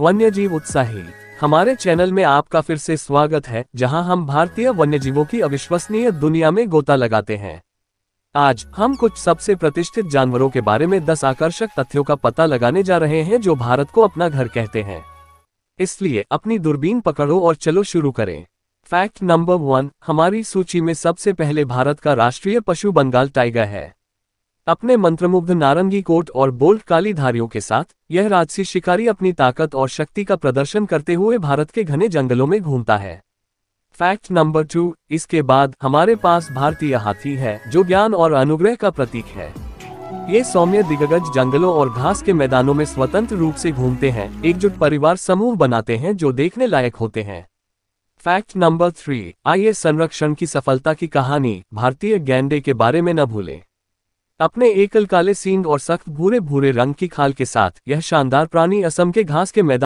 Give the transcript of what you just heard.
वन्य जीव उत्साही हमारे चैनल में आपका फिर से स्वागत है जहां हम भारतीय वन्यजीवों की अविश्वसनीय दुनिया में गोता लगाते हैं आज हम कुछ सबसे प्रतिष्ठित जानवरों के बारे में 10 आकर्षक तथ्यों का पता लगाने जा रहे हैं जो भारत को अपना घर कहते हैं इसलिए अपनी दूरबीन पकड़ो और चलो शुरू करें फैक्ट नंबर वन हमारी सूची में सबसे पहले भारत का राष्ट्रीय पशु बंगाल टाइगर है अपने मंत्रमुग्ध नारंगी कोट और बोल्ड काली धारियों के साथ यह राजसी शिकारी अपनी ताकत और शक्ति का प्रदर्शन करते हुए भारत के घने जंगलों में घूमता है फैक्ट नंबर टू इसके बाद हमारे पास भारतीय हाथी है जो ज्ञान और अनुग्रह का प्रतीक है ये सौम्य दिग्गज जंगलों और घास के मैदानों में स्वतंत्र रूप से घूमते हैं एकजुट परिवार समूह बनाते हैं जो देखने लायक होते हैं फैक्ट नंबर थ्री आइए संरक्षण की सफलता की कहानी भारतीय गैंडे के बारे में न भूलें अपने एकल काले सींग और सख्त भूरे भूरे रंग की खाल के साथ यह शानदार प्राणी असम के घास के मैदान